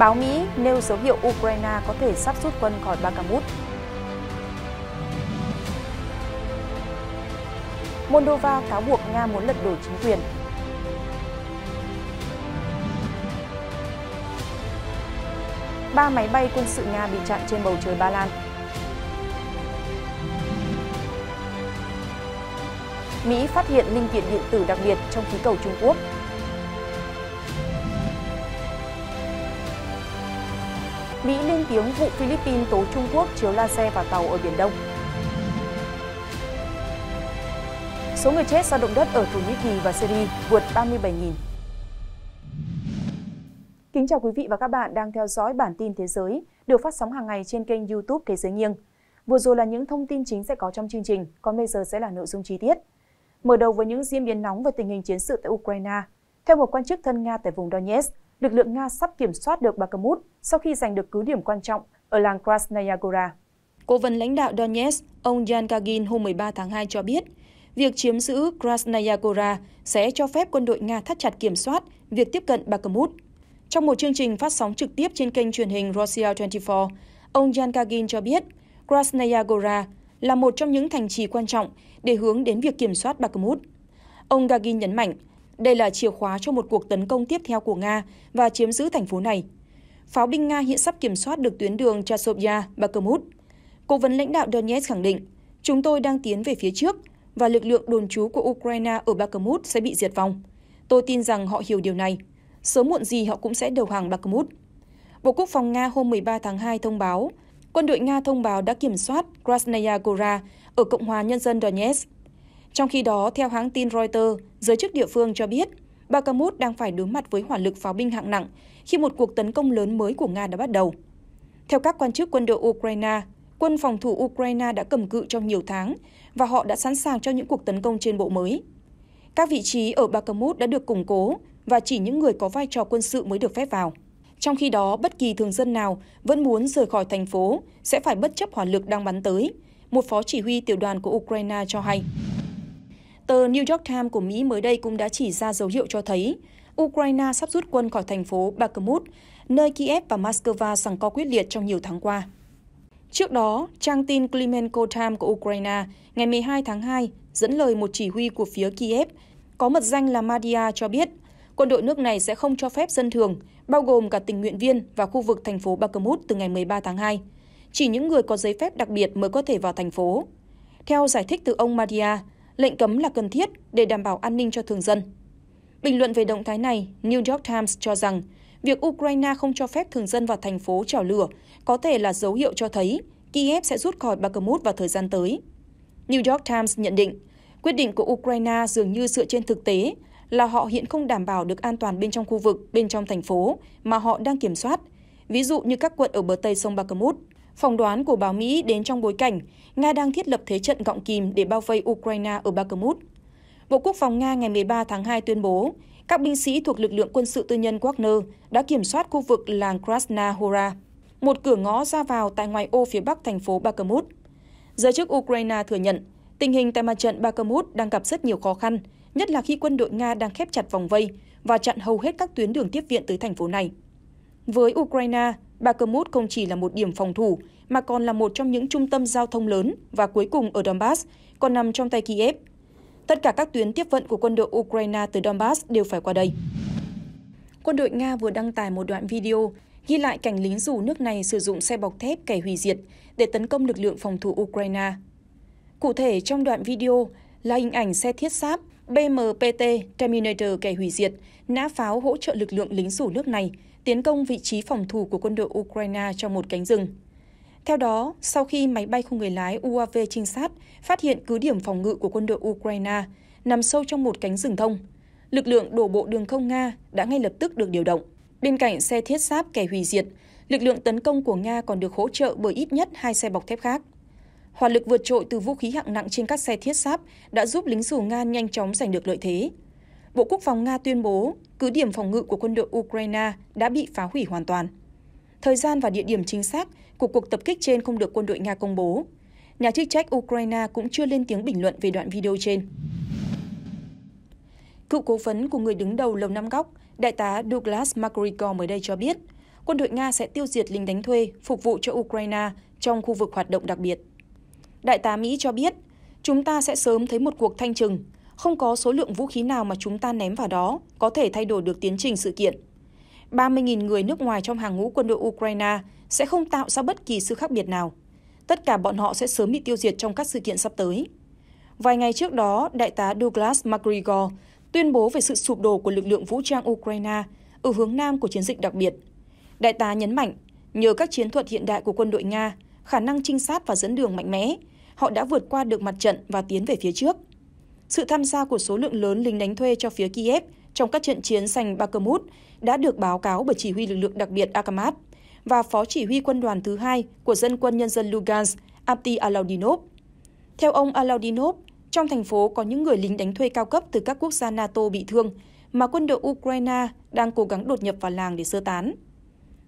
Báo Mỹ nêu dấu hiệu Ukraine có thể sắp rút quân khỏi Bakhmut. Moldova cáo buộc Nga muốn lật đổ chính quyền. Ba máy bay quân sự Nga bị chặn trên bầu trời Ba Lan. Mỹ phát hiện linh kiện điện tử đặc biệt trong khí cầu Trung Quốc. Mỹ lên tiếng vụ Philippines tố Trung Quốc chiếu laser vào tàu ở Biển Đông. Số người chết do động đất ở Thổ Nhĩ Kỳ và Syria vượt 37.000. Kính chào quý vị và các bạn đang theo dõi bản tin thế giới được phát sóng hàng ngày trên kênh YouTube Thế giới nghiêng. Vừa rồi là những thông tin chính sẽ có trong chương trình, còn bây giờ sẽ là nội dung chi tiết. Mở đầu với những diễn biến nóng về tình hình chiến sự tại Ukraine. Theo một quan chức thân Nga tại vùng Donetsk, lực lượng Nga sắp kiểm soát được Bakhmut sau khi giành được cứ điểm quan trọng ở làng Krasnaya Gora. Cố vấn lãnh đạo Donetsk, ông Yan Kagin hôm 13 tháng 2 cho biết, việc chiếm giữ Krasnaya Gora sẽ cho phép quân đội Nga thắt chặt kiểm soát việc tiếp cận Bakhmut. Trong một chương trình phát sóng trực tiếp trên kênh truyền hình Russia 24, ông Yan Kagin cho biết Krasnaya Gora là một trong những thành trì quan trọng để hướng đến việc kiểm soát Bakhmut. Ông Gagin nhấn mạnh, đây là chìa khóa cho một cuộc tấn công tiếp theo của Nga và chiếm giữ thành phố này. Pháo binh Nga hiện sắp kiểm soát được tuyến đường Chasovya, Bakhmut. Cố vấn lãnh đạo Donetsk khẳng định, chúng tôi đang tiến về phía trước và lực lượng đồn trú của Ukraine ở Bakhmut sẽ bị diệt vong. Tôi tin rằng họ hiểu điều này. Sớm muộn gì họ cũng sẽ đầu hàng Bakhmut. Bộ Quốc phòng Nga hôm 13 tháng 2 thông báo, quân đội Nga thông báo đã kiểm soát Krasnaya Gora ở Cộng hòa Nhân dân Donetsk. Trong khi đó, theo hãng tin Reuters, giới chức địa phương cho biết Bakhmut đang phải đối mặt với hỏa lực pháo binh hạng nặng khi một cuộc tấn công lớn mới của Nga đã bắt đầu. Theo các quan chức quân đội Ukraine, quân phòng thủ Ukraine đã cầm cự trong nhiều tháng và họ đã sẵn sàng cho những cuộc tấn công trên bộ mới. Các vị trí ở Bakhmut đã được củng cố và chỉ những người có vai trò quân sự mới được phép vào. Trong khi đó, bất kỳ thường dân nào vẫn muốn rời khỏi thành phố sẽ phải bất chấp hỏa lực đang bắn tới, một phó chỉ huy tiểu đoàn của Ukraine cho hay. Tờ New York Times của Mỹ mới đây cũng đã chỉ ra dấu hiệu cho thấy Ukraine sắp rút quân khỏi thành phố Bakhmut, nơi Kiev và Moscow rằng co quyết liệt trong nhiều tháng qua. Trước đó, trang tin Klimenko Time của Ukraine ngày 12 tháng 2 dẫn lời một chỉ huy của phía Kiev có mật danh là Madia cho biết quân đội nước này sẽ không cho phép dân thường, bao gồm cả tình nguyện viên và khu vực thành phố Bakhmut từ ngày 13 tháng 2. Chỉ những người có giấy phép đặc biệt mới có thể vào thành phố. Theo giải thích từ ông Madia, Lệnh cấm là cần thiết để đảm bảo an ninh cho thường dân. Bình luận về động thái này, New York Times cho rằng việc Ukraine không cho phép thường dân vào thành phố trào lửa có thể là dấu hiệu cho thấy Kiev sẽ rút khỏi Bakhmut vào thời gian tới. New York Times nhận định, quyết định của Ukraine dường như dựa trên thực tế là họ hiện không đảm bảo được an toàn bên trong khu vực, bên trong thành phố mà họ đang kiểm soát, ví dụ như các quận ở bờ Tây sông Bakhmut. Phỏng đoán của báo Mỹ đến trong bối cảnh Nga đang thiết lập thế trận gọng kìm để bao vây Ukraine ở Bakhmut. Bộ Quốc phòng Nga ngày 13 tháng 2 tuyên bố các binh sĩ thuộc lực lượng quân sự tư nhân Wagner đã kiểm soát khu vực làng Krasna Hora, một cửa ngõ ra vào tại ngoài ô phía bắc thành phố Bakhmut. Giới chức Ukraine thừa nhận tình hình tại mặt trận Bakhmut đang gặp rất nhiều khó khăn, nhất là khi quân đội Nga đang khép chặt vòng vây và chặn hầu hết các tuyến đường tiếp viện tới thành phố này. Với Ukraine, Bakhmut không chỉ là một điểm phòng thủ mà còn là một trong những trung tâm giao thông lớn và cuối cùng ở Donbass còn nằm trong tay Kiev. Tất cả các tuyến tiếp vận của quân đội Ukraine từ Donbass đều phải qua đây. Quân đội Nga vừa đăng tải một đoạn video ghi lại cảnh lính dù nước này sử dụng xe bọc thép kẻ hủy diệt để tấn công lực lượng phòng thủ Ukraine. Cụ thể, trong đoạn video là hình ảnh xe thiết sáp BMPT Terminator kẻ hủy diệt nã pháo hỗ trợ lực lượng lính dù nước này – tiến công vị trí phòng thủ của quân đội Ukraine trong một cánh rừng. Theo đó, sau khi máy bay không người lái UAV trinh sát phát hiện cứ điểm phòng ngự của quân đội Ukraine nằm sâu trong một cánh rừng thông, lực lượng đổ bộ đường không Nga đã ngay lập tức được điều động. Bên cạnh xe thiết giáp kẻ hủy diệt, lực lượng tấn công của Nga còn được hỗ trợ bởi ít nhất hai xe bọc thép khác. Hỏa lực vượt trội từ vũ khí hạng nặng trên các xe thiết giáp đã giúp lính dù Nga nhanh chóng giành được lợi thế. Bộ Quốc phòng Nga tuyên bố cứ điểm phòng ngự của quân đội Ukraine đã bị phá hủy hoàn toàn. Thời gian và địa điểm chính xác của cuộc tập kích trên không được quân đội Nga công bố. Nhà chức trách Ukraine cũng chưa lên tiếng bình luận về đoạn video trên. Cựu cố vấn của người đứng đầu Lầu Năm Góc, Đại tá Douglas McGregor mới đây cho biết, quân đội Nga sẽ tiêu diệt lính đánh thuê phục vụ cho Ukraine trong khu vực hoạt động đặc biệt. Đại tá Mỹ cho biết, chúng ta sẽ sớm thấy một cuộc thanh trừng không có số lượng vũ khí nào mà chúng ta ném vào đó có thể thay đổi được tiến trình sự kiện. 30.000 người nước ngoài trong hàng ngũ quân đội Ukraine sẽ không tạo ra bất kỳ sự khác biệt nào. Tất cả bọn họ sẽ sớm bị tiêu diệt trong các sự kiện sắp tới. Vài ngày trước đó, Đại tá Douglas McGregor tuyên bố về sự sụp đổ của lực lượng vũ trang Ukraine ở hướng nam của chiến dịch đặc biệt. Đại tá nhấn mạnh, nhờ các chiến thuật hiện đại của quân đội Nga, khả năng trinh sát và dẫn đường mạnh mẽ, họ đã vượt qua được mặt trận và tiến về phía trước. Sự tham gia của số lượng lớn lính đánh thuê cho phía Kiev trong các trận chiến giành Bakhmut đã được báo cáo bởi chỉ huy lực lượng đặc biệt Akamat và phó chỉ huy quân đoàn thứ hai của dân quân nhân dân Lugansk, Apti Alaudinov. Theo ông Alaudinov, trong thành phố có những người lính đánh thuê cao cấp từ các quốc gia NATO bị thương mà quân đội Ukraine đang cố gắng đột nhập vào làng để sơ tán.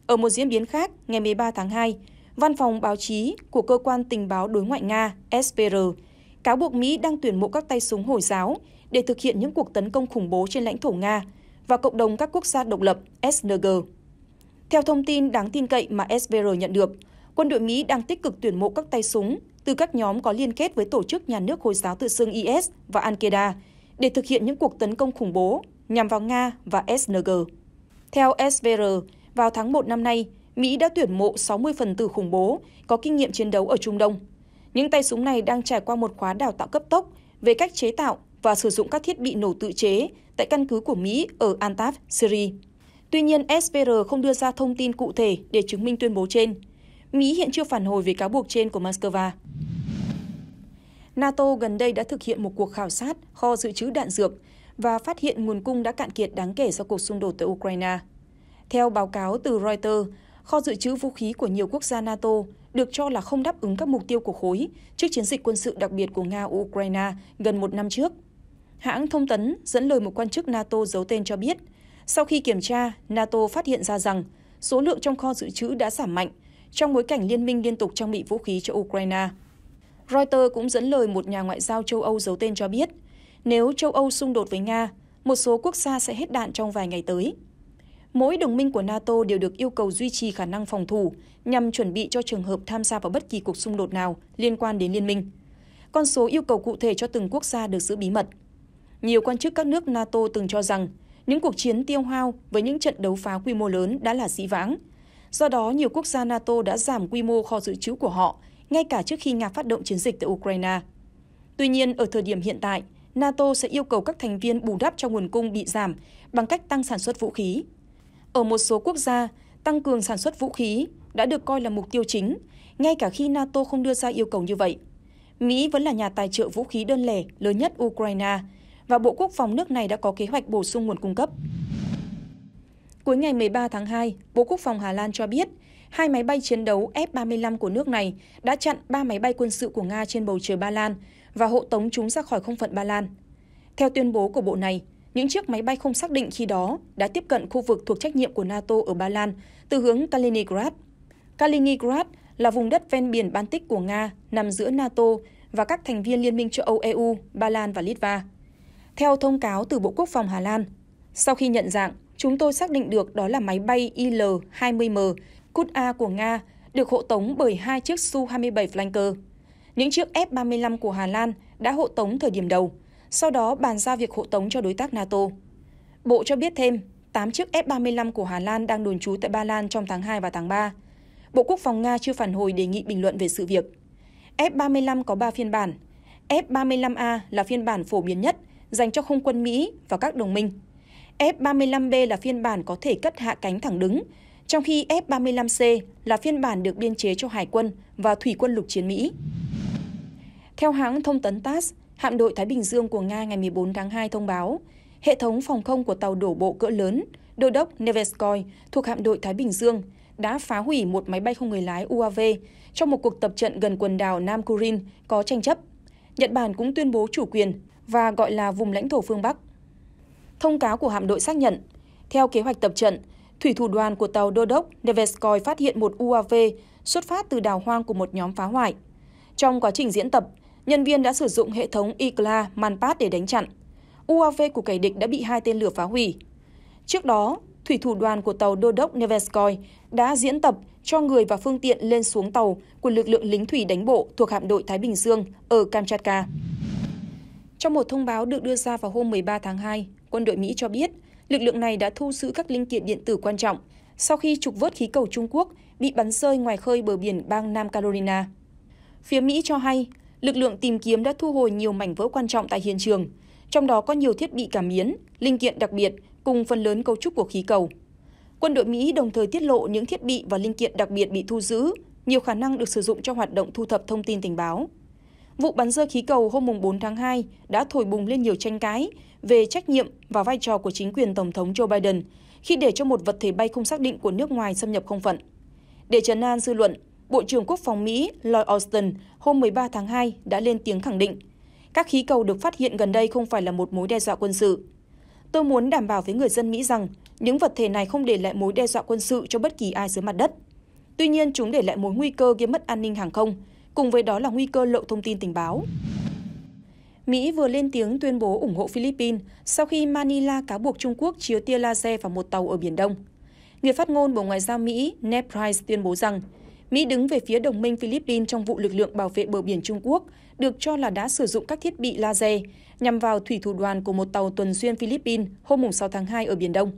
Ở một diễn biến khác, ngày 13 tháng 2, Văn phòng báo chí của Cơ quan Tình báo Đối ngoại Nga SPR cáo buộc Mỹ đang tuyển mộ các tay súng Hồi giáo để thực hiện những cuộc tấn công khủng bố trên lãnh thổ Nga và cộng đồng các quốc gia độc lập SNG. Theo thông tin đáng tin cậy mà SVR nhận được, quân đội Mỹ đang tích cực tuyển mộ các tay súng từ các nhóm có liên kết với tổ chức nhà nước Hồi giáo tự xưng IS và Al-Qaeda để thực hiện những cuộc tấn công khủng bố nhằm vào Nga và SNG. Theo SVR, vào tháng 1 năm nay, Mỹ đã tuyển mộ 60 phần tử khủng bố có kinh nghiệm chiến đấu ở Trung Đông – những tay súng này đang trải qua một khóa đào tạo cấp tốc về cách chế tạo và sử dụng các thiết bị nổ tự chế tại căn cứ của Mỹ ở Antaf, Syria. Tuy nhiên, SPR không đưa ra thông tin cụ thể để chứng minh tuyên bố trên. Mỹ hiện chưa phản hồi về cáo buộc trên của Moscow. NATO gần đây đã thực hiện một cuộc khảo sát kho dự trữ đạn dược và phát hiện nguồn cung đã cạn kiệt đáng kể do cuộc xung đột tại Ukraine. Theo báo cáo từ Reuters, kho dự trữ vũ khí của nhiều quốc gia NATO được cho là không đáp ứng các mục tiêu của khối trước chiến dịch quân sự đặc biệt của Nga Ukraine gần một năm trước. Hãng thông tấn dẫn lời một quan chức NATO giấu tên cho biết, sau khi kiểm tra, NATO phát hiện ra rằng số lượng trong kho dự trữ đã giảm mạnh trong bối cảnh liên minh liên tục trang bị vũ khí cho Ukraine. Reuters cũng dẫn lời một nhà ngoại giao châu Âu giấu tên cho biết, nếu châu Âu xung đột với Nga, một số quốc gia sẽ hết đạn trong vài ngày tới mỗi đồng minh của NATO đều được yêu cầu duy trì khả năng phòng thủ nhằm chuẩn bị cho trường hợp tham gia vào bất kỳ cuộc xung đột nào liên quan đến liên minh. Con số yêu cầu cụ thể cho từng quốc gia được giữ bí mật. Nhiều quan chức các nước NATO từng cho rằng những cuộc chiến tiêu hao với những trận đấu phá quy mô lớn đã là dĩ vãng. Do đó, nhiều quốc gia NATO đã giảm quy mô kho dự trữ của họ ngay cả trước khi Nga phát động chiến dịch tại Ukraine. Tuy nhiên, ở thời điểm hiện tại, NATO sẽ yêu cầu các thành viên bù đắp cho nguồn cung bị giảm bằng cách tăng sản xuất vũ khí ở một số quốc gia, tăng cường sản xuất vũ khí đã được coi là mục tiêu chính, ngay cả khi NATO không đưa ra yêu cầu như vậy. Mỹ vẫn là nhà tài trợ vũ khí đơn lẻ lớn nhất Ukraine và Bộ Quốc phòng nước này đã có kế hoạch bổ sung nguồn cung cấp. Cuối ngày 13 tháng 2, Bộ Quốc phòng Hà Lan cho biết hai máy bay chiến đấu F-35 của nước này đã chặn ba máy bay quân sự của Nga trên bầu trời Ba Lan và hộ tống chúng ra khỏi không phận Ba Lan. Theo tuyên bố của bộ này, những chiếc máy bay không xác định khi đó đã tiếp cận khu vực thuộc trách nhiệm của NATO ở Ba Lan từ hướng Kaliningrad. Kaliningrad là vùng đất ven biển Baltic của Nga nằm giữa NATO và các thành viên Liên minh châu Âu EU, Ba Lan và Litva. Theo thông cáo từ Bộ Quốc phòng Hà Lan, sau khi nhận dạng, chúng tôi xác định được đó là máy bay IL-20M Kut A của Nga được hộ tống bởi hai chiếc Su-27 Flanker. Những chiếc F-35 của Hà Lan đã hộ tống thời điểm đầu – sau đó bàn giao việc hộ tống cho đối tác NATO. Bộ cho biết thêm, 8 chiếc F-35 của Hà Lan đang đồn trú tại Ba Lan trong tháng 2 và tháng 3. Bộ Quốc phòng Nga chưa phản hồi đề nghị bình luận về sự việc. F-35 có 3 phiên bản. F-35A là phiên bản phổ biến nhất dành cho không quân Mỹ và các đồng minh. F-35B là phiên bản có thể cất hạ cánh thẳng đứng, trong khi F-35C là phiên bản được biên chế cho Hải quân và Thủy quân lục chiến Mỹ. Theo hãng thông tấn TASS, hạm đội Thái Bình Dương của Nga ngày 14 tháng 2 thông báo, hệ thống phòng không của tàu đổ bộ cỡ lớn đô đốc Neveskoy thuộc hạm đội Thái Bình Dương đã phá hủy một máy bay không người lái UAV trong một cuộc tập trận gần quần đảo Nam Kurin có tranh chấp. Nhật Bản cũng tuyên bố chủ quyền và gọi là vùng lãnh thổ phương Bắc. Thông cáo của hạm đội xác nhận, theo kế hoạch tập trận, thủy thủ đoàn của tàu đô đốc Neveskoy phát hiện một UAV xuất phát từ đảo hoang của một nhóm phá hoại. Trong quá trình diễn tập, nhân viên đã sử dụng hệ thống Ikla Manpat để đánh chặn. UAV của kẻ địch đã bị hai tên lửa phá hủy. Trước đó, thủy thủ đoàn của tàu đô đốc Neverskoy đã diễn tập cho người và phương tiện lên xuống tàu của lực lượng lính thủy đánh bộ thuộc hạm đội Thái Bình Dương ở Kamchatka. Trong một thông báo được đưa ra vào hôm 13 tháng 2, quân đội Mỹ cho biết lực lượng này đã thu giữ các linh kiện điện tử quan trọng sau khi trục vớt khí cầu Trung Quốc bị bắn rơi ngoài khơi bờ biển bang Nam Carolina. Phía Mỹ cho hay lực lượng tìm kiếm đã thu hồi nhiều mảnh vỡ quan trọng tại hiện trường, trong đó có nhiều thiết bị cảm biến, linh kiện đặc biệt cùng phần lớn cấu trúc của khí cầu. Quân đội Mỹ đồng thời tiết lộ những thiết bị và linh kiện đặc biệt bị thu giữ, nhiều khả năng được sử dụng cho hoạt động thu thập thông tin tình báo. Vụ bắn rơi khí cầu hôm 4 tháng 2 đã thổi bùng lên nhiều tranh cãi về trách nhiệm và vai trò của chính quyền Tổng thống Joe Biden khi để cho một vật thể bay không xác định của nước ngoài xâm nhập không phận. Để trấn an dư luận, Bộ trưởng Quốc phòng Mỹ Lloyd Austin hôm 13 tháng 2 đã lên tiếng khẳng định các khí cầu được phát hiện gần đây không phải là một mối đe dọa quân sự. Tôi muốn đảm bảo với người dân Mỹ rằng những vật thể này không để lại mối đe dọa quân sự cho bất kỳ ai dưới mặt đất. Tuy nhiên, chúng để lại mối nguy cơ gây mất an ninh hàng không, cùng với đó là nguy cơ lộ thông tin tình báo. Mỹ vừa lên tiếng tuyên bố ủng hộ Philippines sau khi Manila cáo buộc Trung Quốc chiếu tia laser vào một tàu ở Biển Đông. Người phát ngôn Bộ Ngoại giao Mỹ Ned Price tuyên bố rằng Mỹ đứng về phía đồng minh Philippines trong vụ lực lượng bảo vệ bờ biển Trung Quốc, được cho là đã sử dụng các thiết bị laser nhằm vào thủy thủ đoàn của một tàu tuần xuyên Philippines hôm 6 tháng 2 ở Biển Đông.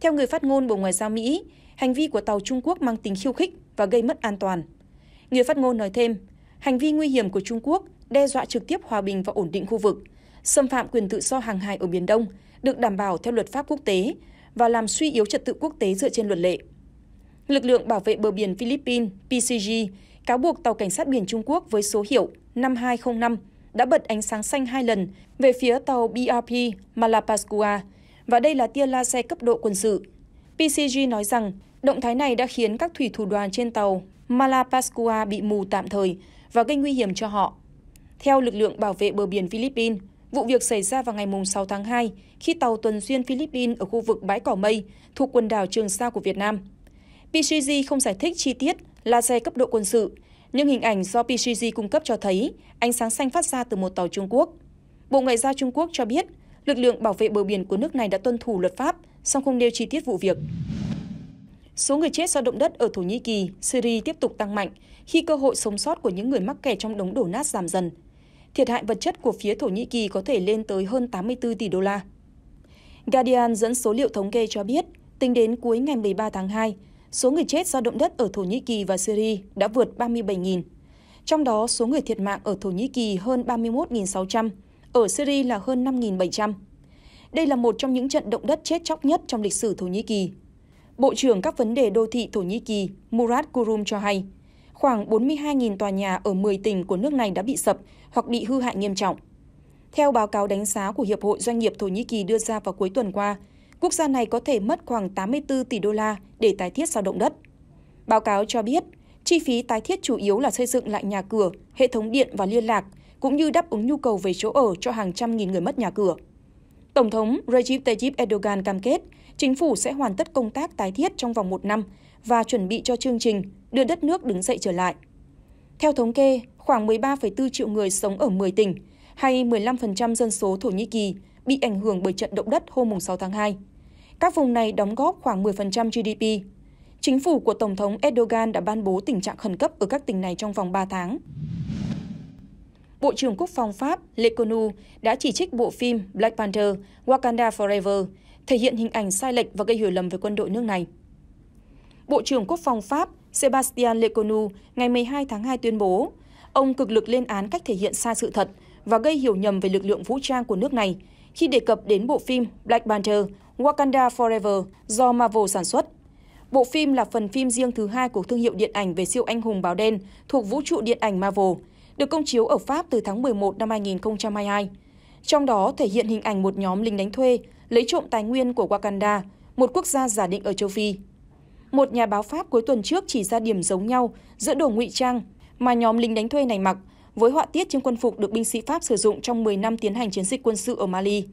Theo người phát ngôn Bộ Ngoại giao Mỹ, hành vi của tàu Trung Quốc mang tính khiêu khích và gây mất an toàn. Người phát ngôn nói thêm, hành vi nguy hiểm của Trung Quốc đe dọa trực tiếp hòa bình và ổn định khu vực, xâm phạm quyền tự do hàng hải ở Biển Đông, được đảm bảo theo luật pháp quốc tế và làm suy yếu trật tự quốc tế dựa trên luật lệ lực lượng bảo vệ bờ biển Philippines PCG cáo buộc tàu cảnh sát biển Trung Quốc với số hiệu 5205 đã bật ánh sáng xanh hai lần về phía tàu BRP Malapascua và đây là tia laser cấp độ quân sự. PCG nói rằng động thái này đã khiến các thủy thủ đoàn trên tàu Malapascua bị mù tạm thời và gây nguy hiểm cho họ. Theo lực lượng bảo vệ bờ biển Philippines, vụ việc xảy ra vào ngày 6 tháng 2 khi tàu tuần duyên Philippines ở khu vực bãi cỏ mây thuộc quần đảo Trường Sa của Việt Nam PCG không giải thích chi tiết laser cấp độ quân sự, nhưng hình ảnh do PCG cung cấp cho thấy ánh sáng xanh phát ra từ một tàu Trung Quốc. Bộ Ngoại giao Trung Quốc cho biết lực lượng bảo vệ bờ biển của nước này đã tuân thủ luật pháp, song không nêu chi tiết vụ việc. Số người chết do động đất ở Thổ Nhĩ Kỳ, Syria tiếp tục tăng mạnh khi cơ hội sống sót của những người mắc kẹt trong đống đổ nát giảm dần. Thiệt hại vật chất của phía Thổ Nhĩ Kỳ có thể lên tới hơn 84 tỷ đô la. Guardian dẫn số liệu thống kê cho biết, tính đến cuối ngày 13 tháng 2, số người chết do động đất ở Thổ Nhĩ Kỳ và Syria đã vượt 37.000. Trong đó, số người thiệt mạng ở Thổ Nhĩ Kỳ hơn 31.600, ở Syria là hơn 5.700. Đây là một trong những trận động đất chết chóc nhất trong lịch sử Thổ Nhĩ Kỳ. Bộ trưởng các vấn đề đô thị Thổ Nhĩ Kỳ Murat Kurum cho hay, khoảng 42.000 tòa nhà ở 10 tỉnh của nước này đã bị sập hoặc bị hư hại nghiêm trọng. Theo báo cáo đánh giá của Hiệp hội Doanh nghiệp Thổ Nhĩ Kỳ đưa ra vào cuối tuần qua, quốc gia này có thể mất khoảng 84 tỷ đô la để tái thiết sau động đất. Báo cáo cho biết, chi phí tái thiết chủ yếu là xây dựng lại nhà cửa, hệ thống điện và liên lạc, cũng như đáp ứng nhu cầu về chỗ ở cho hàng trăm nghìn người mất nhà cửa. Tổng thống Recep Tayyip Erdogan cam kết chính phủ sẽ hoàn tất công tác tái thiết trong vòng một năm và chuẩn bị cho chương trình đưa đất nước đứng dậy trở lại. Theo thống kê, khoảng 13,4 triệu người sống ở 10 tỉnh, hay 15% dân số Thổ Nhĩ Kỳ bị ảnh hưởng bởi trận động đất hôm 6 tháng 2. Các vùng này đóng góp khoảng 10% GDP. Chính phủ của Tổng thống Erdogan đã ban bố tình trạng khẩn cấp ở các tỉnh này trong vòng 3 tháng. Bộ trưởng Quốc phòng Pháp Lekonu đã chỉ trích bộ phim Black Panther Wakanda Forever, thể hiện hình ảnh sai lệch và gây hiểu lầm về quân đội nước này. Bộ trưởng Quốc phòng Pháp Sebastian Lekonu ngày 12 tháng 2 tuyên bố, ông cực lực lên án cách thể hiện sai sự thật và gây hiểu nhầm về lực lượng vũ trang của nước này khi đề cập đến bộ phim Black Panther Wakanda Forever do Marvel sản xuất. Bộ phim là phần phim riêng thứ hai của thương hiệu điện ảnh về siêu anh hùng báo đen thuộc vũ trụ điện ảnh Marvel, được công chiếu ở Pháp từ tháng 11 năm 2022. Trong đó thể hiện hình ảnh một nhóm lính đánh thuê lấy trộm tài nguyên của Wakanda, một quốc gia giả định ở châu Phi. Một nhà báo Pháp cuối tuần trước chỉ ra điểm giống nhau giữa đồ ngụy trang mà nhóm lính đánh thuê này mặc với họa tiết trên quân phục được binh sĩ Pháp sử dụng trong 10 năm tiến hành chiến dịch quân sự ở Mali.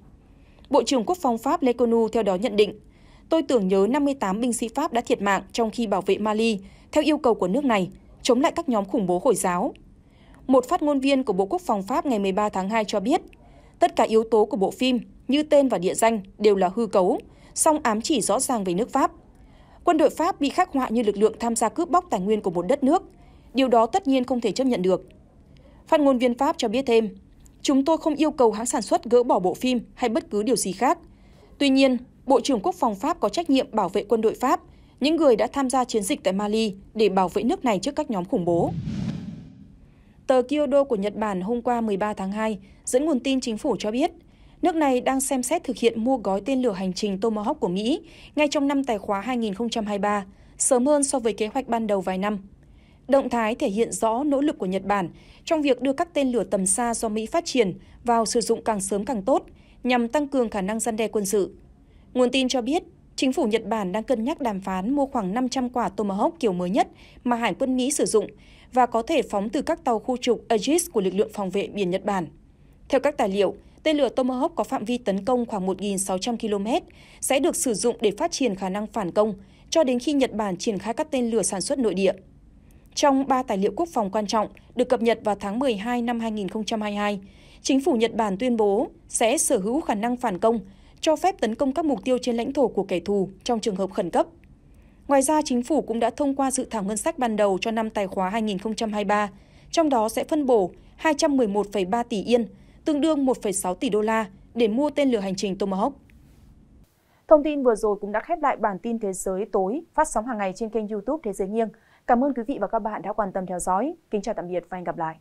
Bộ trưởng Quốc phòng Pháp Leconu theo đó nhận định, tôi tưởng nhớ 58 binh sĩ Pháp đã thiệt mạng trong khi bảo vệ Mali theo yêu cầu của nước này, chống lại các nhóm khủng bố Hồi giáo. Một phát ngôn viên của Bộ Quốc phòng Pháp ngày 13 tháng 2 cho biết, tất cả yếu tố của bộ phim như tên và địa danh đều là hư cấu, song ám chỉ rõ ràng về nước Pháp. Quân đội Pháp bị khắc họa như lực lượng tham gia cướp bóc tài nguyên của một đất nước, điều đó tất nhiên không thể chấp nhận được phát ngôn viên pháp cho biết thêm chúng tôi không yêu cầu hãng sản xuất gỡ bỏ bộ phim hay bất cứ điều gì khác tuy nhiên bộ trưởng quốc phòng pháp có trách nhiệm bảo vệ quân đội pháp những người đã tham gia chiến dịch tại mali để bảo vệ nước này trước các nhóm khủng bố Tờ Kyodo của Nhật Bản hôm qua 13 tháng 2 dẫn nguồn tin chính phủ cho biết, nước này đang xem xét thực hiện mua gói tên lửa hành trình Tomahawk của Mỹ ngay trong năm tài khóa 2023, sớm hơn so với kế hoạch ban đầu vài năm. Động thái thể hiện rõ nỗ lực của Nhật Bản trong việc đưa các tên lửa tầm xa do Mỹ phát triển vào sử dụng càng sớm càng tốt nhằm tăng cường khả năng gian đe quân sự. Nguồn tin cho biết, chính phủ Nhật Bản đang cân nhắc đàm phán mua khoảng 500 quả Tomahawk kiểu mới nhất mà Hải quân Mỹ sử dụng và có thể phóng từ các tàu khu trục Aegis của lực lượng phòng vệ biển Nhật Bản. Theo các tài liệu, tên lửa Tomahawk có phạm vi tấn công khoảng 1.600 km sẽ được sử dụng để phát triển khả năng phản công cho đến khi Nhật Bản triển khai các tên lửa sản xuất nội địa. Trong ba tài liệu quốc phòng quan trọng được cập nhật vào tháng 12 năm 2022, chính phủ Nhật Bản tuyên bố sẽ sở hữu khả năng phản công, cho phép tấn công các mục tiêu trên lãnh thổ của kẻ thù trong trường hợp khẩn cấp. Ngoài ra, chính phủ cũng đã thông qua dự thảo ngân sách ban đầu cho năm tài khóa 2023, trong đó sẽ phân bổ 211,3 tỷ yên, tương đương 1,6 tỷ đô la để mua tên lửa hành trình Tomahawk. Thông tin vừa rồi cũng đã khép lại bản tin thế giới tối phát sóng hàng ngày trên kênh YouTube Thế giới nghiêng. Cảm ơn quý vị và các bạn đã quan tâm theo dõi. Kính chào tạm biệt và hẹn gặp lại.